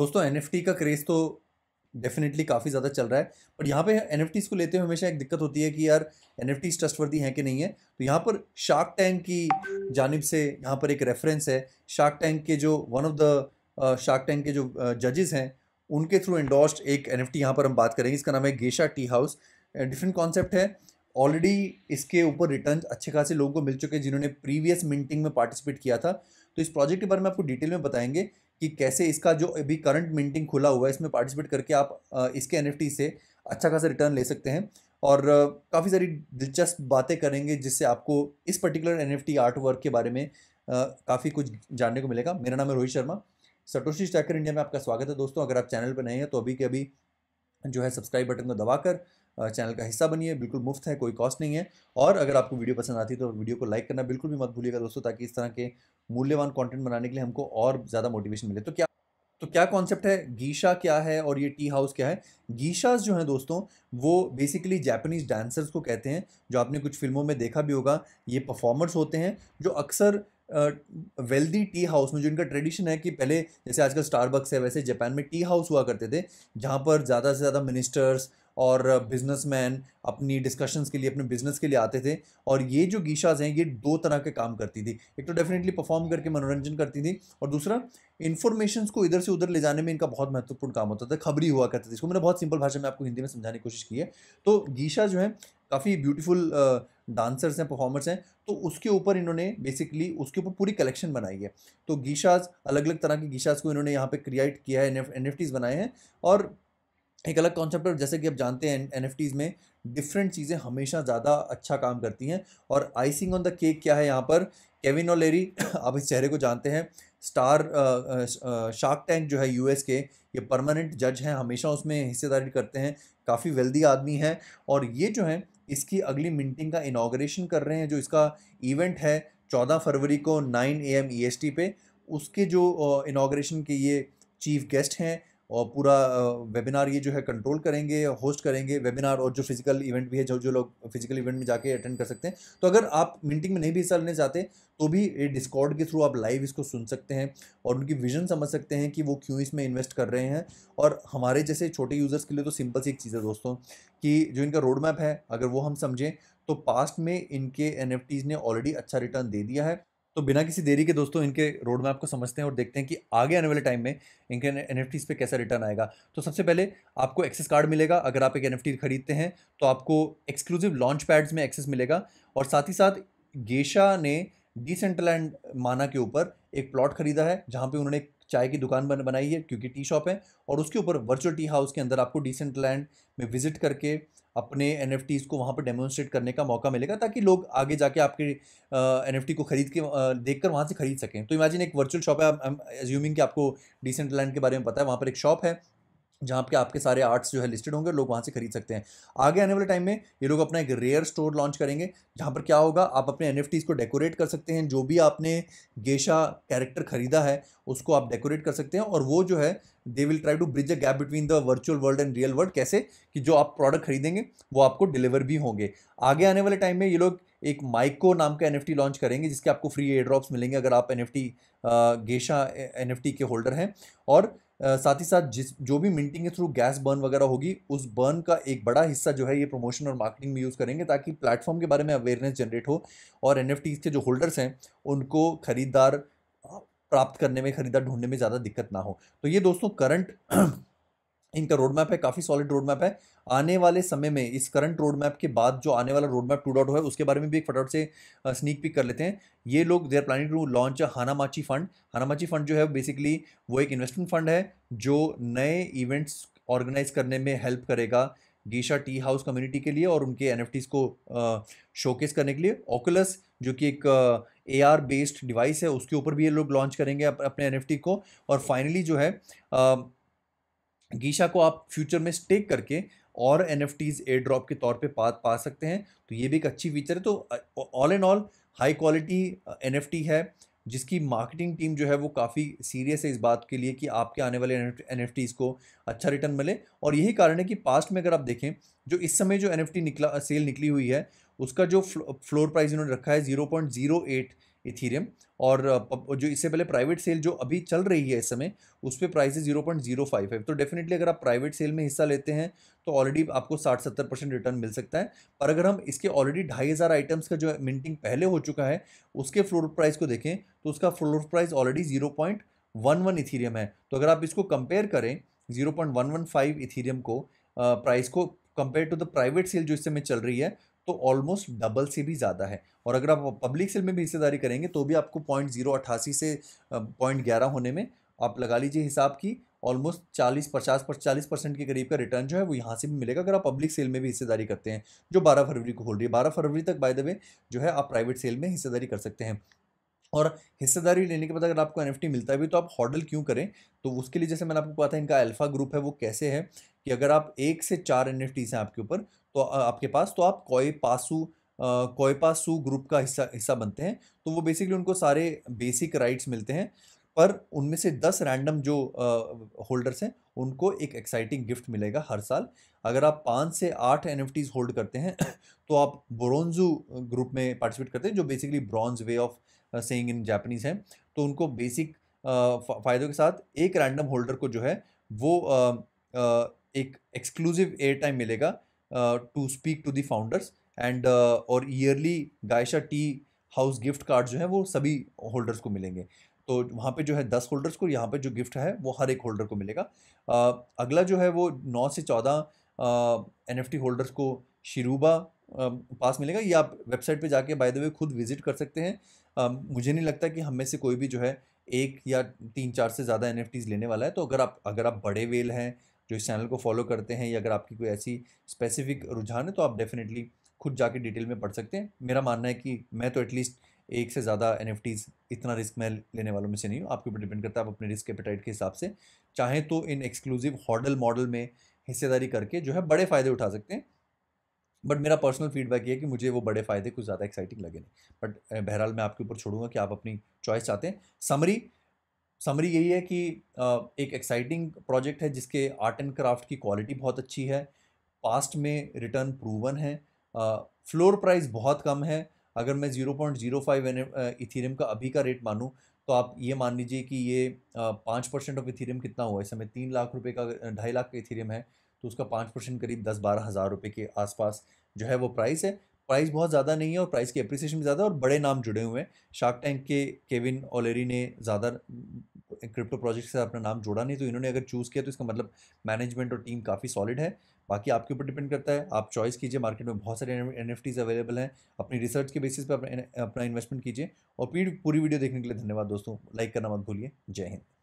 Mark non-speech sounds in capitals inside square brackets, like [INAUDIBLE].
दोस्तों एन का क्रेज़ तो डेफिनेटली काफ़ी ज़्यादा चल रहा है बट यहाँ पे एन को लेते हुए हमेशा एक दिक्कत होती है कि यार एन एफ ट्रस्टवर्दी हैं कि नहीं है तो यहाँ पर शार्क टैंक की जानब से यहाँ पर एक रेफरेंस है शार्क टैंक के जो one of the Shark Tank के जो जजेस uh, हैं उनके थ्रू इंडोर्स्ड एक एन एफ यहाँ पर हम बात करेंगे इसका नाम है Geisha tea house different concept है ऑलरेडी इसके ऊपर रिटर्न अच्छे खासे लोगों को मिल चुके हैं जिन्होंने प्रीवियस मिंटिंग में पार्टिसिपेट किया था तो इस प्रोजेक्ट के बारे में आपको डिटेल में बताएंगे कि कैसे इसका जो अभी करंट मिंटिंग खुला हुआ है इसमें पार्टिसिपेट करके आप इसके एन से अच्छा खासा रिटर्न ले सकते हैं और काफ़ी सारी दिलचस्प बातें करेंगे जिससे आपको इस पर्टिकुलर एन आर्ट वर्क के बारे में काफ़ी कुछ जानने को मिलेगा मेरा नाम है Rohit Sharma Satoshi Stacker India में आपका स्वागत है दोस्तों अगर आप चैनल पर नए हैं तो अभी के अभी जो है सब्सक्राइब बटन को दबाकर चैनल का हिस्सा बनिए बिल्कुल मुफ्त है कोई कॉस्ट नहीं है और अगर आपको वीडियो पसंद आती है तो वीडियो को लाइक करना बिल्कुल भी मत भूलिएगा दोस्तों ताकि इस तरह के मूल्यवान कंटेंट बनाने के लिए हमको और ज़्यादा मोटिवेशन मिले तो क्या तो क्या कॉन्सेप्ट है गीशा क्या है और ये टी हाउस क्या है गीशाज जो हैं दोस्तों वो बेसिकली जापानीज डांसर्स को कहते हैं जो आपने कुछ फिल्मों में देखा भी होगा ये परफॉर्मर्स होते हैं जो अक्सर वेल्दी टी हाउस में जो इनका ट्रेडिशन है कि पहले जैसे आजकल स्टारबक्स है वैसे जापान में टी हाउस हुआ करते थे जहाँ पर ज़्यादा से ज़्यादा मिनिस्टर्स और बिजनेसमैन अपनी डिस्कशंस के लिए अपने बिजनेस के लिए आते थे और ये जो गीशाज हैं ये दो तरह के काम करती थी एक तो डेफिनेटली परफॉर्म करके मनोरंजन करती थी और दूसरा इन्फॉर्मेशन को इधर से उधर ले जाने में इनका बहुत महत्वपूर्ण काम होता था खबरी हुआ करती थी इसको मैंने बहुत सिंपल भाषा में आपको हिंदी में समझाने की कोशिश की है तो गीशा जो है काफ़ी ब्यूटीफुल डांसर्स हैं परफॉर्मर्स हैं तो उसके ऊपर इन्होंने बेसिकली उसके ऊपर पूरी कलेक्शन बनाई है तो गीशाज अलग अलग तरह के गीशाज को इन्होंने यहाँ पे क्रिएट किया है एन एफ बनाए हैं और एक अलग कॉन्सेप्ट है जैसे कि आप जानते हैं एन में डिफरेंट चीज़ें हमेशा ज़्यादा अच्छा काम करती हैं और आइसिंग ऑन द केक क्या है यहाँ पर केविन और लेरी [COUGHS] आप इस चेहरे को जानते हैं स्टार शार्क टैंक जो है यूएस के ये परमानेंट जज हैं हमेशा उसमें हिस्सेदारी करते हैं काफ़ी वेल्दी आदमी हैं और ये जो है इसकी अगली मिनटिंग का इनाग्रेशन कर रहे हैं जो इसका इवेंट है चौदह फरवरी को nine A M E S T पे उसके जो इनाग्रेशन के ये चीफ गेस्ट हैं और पूरा वेबिनार ये जो है कंट्रोल करेंगे होस्ट करेंगे वेबिनार और जो फिजिकल इवेंट भी है जो जो लोग फिजिकल इवेंट में जाके अटेंड कर सकते हैं तो अगर आप मीटिंग में नहीं भी हिस्सा लेने चाहते तो भी ये डिस्कॉर्ड के थ्रू आप लाइव इसको सुन सकते हैं और उनकी विजन समझ सकते हैं कि वो क्यों इसमें इन्वेस्ट कर रहे हैं और हमारे जैसे छोटे यूज़र्स के लिए तो सिंपल सी एक चीज़ है दोस्तों कि जो इनका रोड मैप है अगर वो हम समझें तो पास्ट में इनके एन ने ऑलरेडी अच्छा रिटर्न दे दिया है तो बिना किसी देरी के दोस्तों इनके रोड मैप को समझते हैं और देखते हैं कि आगे आने वाले टाइम में इनके एन एफ पे कैसा रिटर्न आएगा तो सबसे पहले आपको एक्सेस कार्ड मिलेगा अगर आप एक एन खरीदते हैं तो आपको एक्सक्लूसिव लॉन्च पैड्स में एक्सेस मिलेगा और साथ ही साथ गेशा ने डिसेंट्रलैंड माना के ऊपर एक प्लॉट खरीदा है जहाँ पे उन्होंने एक चाय की दुकान बन बनाई है क्योंकि टी शॉप है और उसके ऊपर वर्चुअल टी हाउस के अंदर आपको डिसेंट लैंड में विजिट करके अपने एन को वहाँ पर डेमोन्स्ट्रेट करने का मौका मिलेगा ताकि लोग आगे जाके आपके एन uh, को खरीद के uh, देख कर वहाँ से खरीद सकें तो इमेजिन एक वर्चुअल शॉप है एज्यूमिंग कि आपको डिसेंट लैंड के बारे में पता है वहाँ पर एक शॉप है जहाँ पे आपके सारे आर्ट्स जो है लिस्टेड होंगे लोग वहाँ से खरीद सकते हैं आगे आने वाले टाइम में ये लोग अपना एक रेयर स्टोर लॉन्च करेंगे जहाँ पर क्या होगा आप अपने एन को डेकोरेट कर सकते हैं जो भी आपने गेशा कैरेक्टर खरीदा है उसको आप डेकोरेट कर सकते हैं और वो जो है they will try to bridge a gap between the virtual world and real world कैसे कि जो आप प्रोडक्ट खरीदेंगे वो आपको डिलीवर भी होंगे आगे आने वाले टाइम में ये लोग एक माइको नाम का एन लॉन्च करेंगे जिसके आपको फ्री एयर ड्रॉप्स मिलेंगे अगर आप एन एफ गेशा एन के होल्डर हैं और साथ ही साथ जिस जो भी मिंटिंग के थ्रू गैस बर्न वगैरह होगी उस बर्न का एक बड़ा हिस्सा जो है ये प्रमोशन और मार्केटिंग में यूज़ करेंगे ताकि प्लेटफॉर्म के बारे में अवेयरनेस जनरेट हो और एन के जो होल्डर्स हैं उनको खरीदार प्राप्त करने में खरीदार ढूंढने में ज़्यादा दिक्कत ना हो तो ये दोस्तों करंट इनका रोड मैप है काफ़ी सॉलिड रोड मैप है आने वाले समय में इस करंट रोड मैप के बाद जो आने वाला रोड मैप टू डॉट है उसके बारे में भी एक फटाफट से स्नीक पिक कर लेते हैं ये लोग they're planning to launch Hanamachi fund Hanamachi fund जो है बेसिकली वो एक इन्वेस्टमेंट फंड है जो नए इवेंट्स ऑर्गेनाइज करने में हेल्प करेगा गीशा टी हाउस कम्युनिटी के लिए और उनके एन को शोकेस करने के लिए ओकुलस जो कि एक ए आर बेस्ड डिवाइस है उसके ऊपर भी ये लोग लॉन्च करेंगे अपने एन को और फाइनली जो है गीशा को आप फ्यूचर में स्टेक करके और N F Ts airdrop के तौर पर पा पा सकते हैं तो ये भी एक अच्छी फीचर है तो all and all high quality N F T है जिसकी मार्केटिंग टीम जो है वो काफ़ी सीरियस है इस बात के लिए कि आपके आने वाले एन एफ टीज़ को अच्छा रिटर्न मिले और यही कारण है कि पास्ट में अगर आप देखें जो इस समय जो एन एफ़ टी निकला सेल निकली हुई है उसका जो फ्लोर प्राइस इन्होंने रखा है zero point zero eight Ethereum और जो इससे पहले प्राइवेट सेल जो अभी चल रही है इस समय उस पर price zero point zero five है तो डेफिनेटली अगर आप प्राइवेट सेल में हिस्सा लेते हैं तो ऑलरेडी आपको साठ सत्तर परसेंट रिटर्न मिल सकता है पर अगर हम इसके ऑलरेडी ढाई हज़ार आइटम्स का जो मिंटिंग पहले हो चुका है उसके फ्लोर प्राइस को देखें तो उसका floor price already zero point one one Ethereum है तो अगर आप इसको कंपेयर करें zero point one one five Ethereum को प्राइस को compare to the private sale जो इस समय चल रही है तो ऑलमोस्ट डबल से भी ज़्यादा है और अगर आप पब्लिक सेल में भी हिस्सेदारी करेंगे तो भी आपको पॉइंट जीरो अट्ठासी से पॉइंट ग्यारह होने में आप लगा लीजिए हिसाब की ऑलमोस्ट चालीस पचास पर चालीस परसेंट के करीब का रिटर्न जो है वो यहाँ से भी मिलेगा अगर आप पब्लिक सेल में भी हिस्सेदारी करते हैं जो बारह फरवरी को खोल रही है बारह फरवरी तक बाय द वे जो है आप प्राइवेट सेल में हिस्सेदारी कर सकते हैं और हिस्सेदारी लेने के बाद अगर आपको एन मिलता भी तो आप हॉडल क्यों करें तो उसके लिए जैसे मैंने आपको कहा था इनका अल्फा ग्रुप है वो कैसे है कि अगर आप एक से चार एन एफ हैं आपके ऊपर तो आपके पास तो आप कोई पासू कोयपासू ग्रुप का हिस्सा हिस्सा बनते हैं तो वो बेसिकली उनको सारे बेसिक राइट्स मिलते हैं पर उनमें से दस रैंडम जो होल्डर्स हैं उनको एक एक्साइटिंग गिफ्ट मिलेगा हर साल अगर आप पाँच से आठ एन होल्ड करते हैं [COUGHS] तो आप ब्रोंजू ग्रुप में पार्टिसिपेट करते हैं जो basically bronze way of saying in Japanese हैं तो उनको बेसिक फ़ायदों के साथ एक रैंडम होल्डर को जो है वो आ, आ, एक एक्सक्लूसिव एयर टाइम मिलेगा to speak to the founders and और early Geisha tea house gift card जो है वो सभी होल्डर्स को मिलेंगे तो वहाँ पे जो है दस होल्डर्स को यहाँ पे जो गिफ्ट है वो हर एक होल्डर को मिलेगा uh, अगला जो है वो नौ से चौदह एन एफ टी होल्डर्स को शिरूबा um, पास मिलेगा ये आप वेबसाइट पे जाके बाय द वे खुद विजिट कर सकते हैं uh, मुझे नहीं लगता कि हम में से कोई भी जो है एक या तीन चार से ज़्यादा एन लेने वाला है तो अगर आप अगर आप बड़े वेल हैं जो इस चैनल को फॉलो करते हैं या अगर आपकी कोई ऐसी स्पेसिफिक रुझान है तो आप डेफिनेटली खुद जाके डिटेल में पढ़ सकते हैं मेरा मानना है कि मैं तो एटलीस्ट एक से ज़्यादा एन इतना रिस्क मैं लेने वालों में से नहीं हूँ आपके ऊपर डिपेंड करता है आप अपने रिस्क एपेटाइट के हिसाब से चाहें तो इन एक्सक्लूसिव हॉडल मॉडल में हिस्सेदारी करके जो है बड़े फ़ायदे उठा सकते हैं बट मेरा पर्सनल फीडबैक ये है कि मुझे वो बड़े फ़ायदे कुछ ज़्यादा एक्साइटिंग लगे नहीं बट बहरहाल मैं आपके ऊपर छोड़ूंगा कि आप अपनी चॉइस चाहते हैं समरी समरी यही है कि एक एक्साइटिंग प्रोजेक्ट है जिसके आर्ट एंड क्राफ्ट की क्वालिटी बहुत अच्छी है पास्ट में रिटर्न प्रूवन है फ्लोर प्राइस बहुत कम है अगर मैं zero point zero five Ethereum का अभी का रेट मानूँ तो आप ये मान लीजिए कि ये पाँच परसेंट ऑफ इथीरियम कितना हुआ इस समय तीन लाख रुपये का ढाई लाख का इथीरियम है तो उसका पाँच परसेंट करीब दस बारह हज़ार रुपये के आसपास जो है वो प्राइस है प्राइस बहुत ज़्यादा नहीं है और प्राइस की अप्रिसिएशन भी ज़्यादा और बड़े नाम जुड़े हुए हैं शार्क टैंक के केविन ओलेरी ने ज़्यादा क्रिप्टो प्रोजेक्ट से अपना नाम जोड़ा नहीं तो इन्होंने अगर चूज़ किया तो इसका मतलब मैनेजमेंट और टीम काफ़ी सॉलिड है बाकी आपके ऊपर डिपेंड करता है आप चॉइस कीजिए मार्केट में बहुत सारे एन अवेलेबल हैं अपनी रिसर्च के बेसिस पर अपना इन्वेस्टमेंट कीजिए और पूरी वीडियो देखने के लिए धन्यवाद दोस्तों लाइक करना मत भूलिए जय हिंद